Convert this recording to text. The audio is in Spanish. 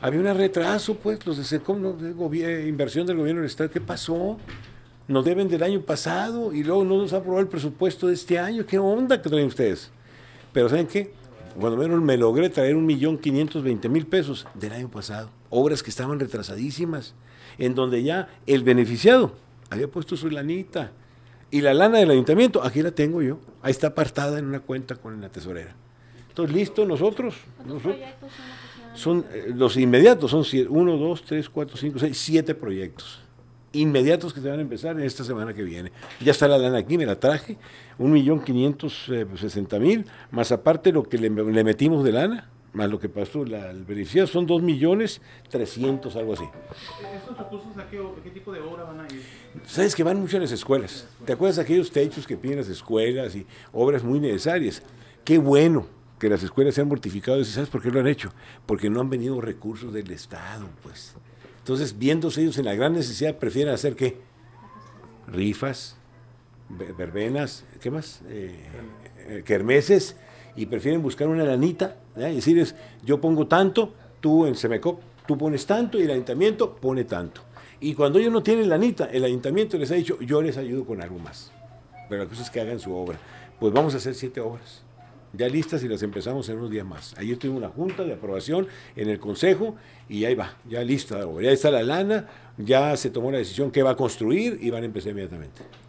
Había un retraso, pues, los de SECOM, inversión del gobierno del Estado, ¿qué pasó? Nos deben del año pasado y luego no nos ha aprobado el presupuesto de este año. ¿Qué onda que traen ustedes? Pero ¿saben qué? Bueno, menos me logré traer un millón quinientos veinte mil pesos del año pasado. Obras que estaban retrasadísimas, en donde ya el beneficiado había puesto su lanita. Y la lana del ayuntamiento, aquí la tengo yo. Ahí está apartada en una cuenta con la tesorera. Entonces, listo, nosotros. nosotros son eh, los inmediatos, son uno dos 3, cuatro cinco seis siete proyectos inmediatos que se van a empezar en esta semana que viene. Ya está la lana aquí, me la traje, un millón quinientos eh, pues, sesenta mil, más aparte lo que le, metimos de lana, más lo que pasó la, son dos millones trescientos, algo así. tipo de obra van a Sabes que van mucho a las escuelas. ¿Te acuerdas de aquellos techos que piden las escuelas y obras muy necesarias? Qué bueno que las escuelas se han mortificado. ¿Y sabes por qué lo han hecho? Porque no han venido recursos del Estado, pues. Entonces, viéndose ellos en la gran necesidad, prefieren hacer qué? Rifas, verbenas, ¿qué más? Eh, eh, kermeses, y prefieren buscar una lanita, ¿eh? y decirles, yo pongo tanto, tú en Semecop, tú pones tanto y el ayuntamiento pone tanto. Y cuando ellos no tienen lanita, el ayuntamiento les ha dicho, yo les ayudo con algo más. Pero la cosa es que hagan su obra. Pues vamos a hacer siete obras ya listas y las empezamos en unos días más. Ayer tuvimos una junta de aprobación en el Consejo y ahí va, ya lista, ya está la lana, ya se tomó la decisión que va a construir y van a empezar inmediatamente.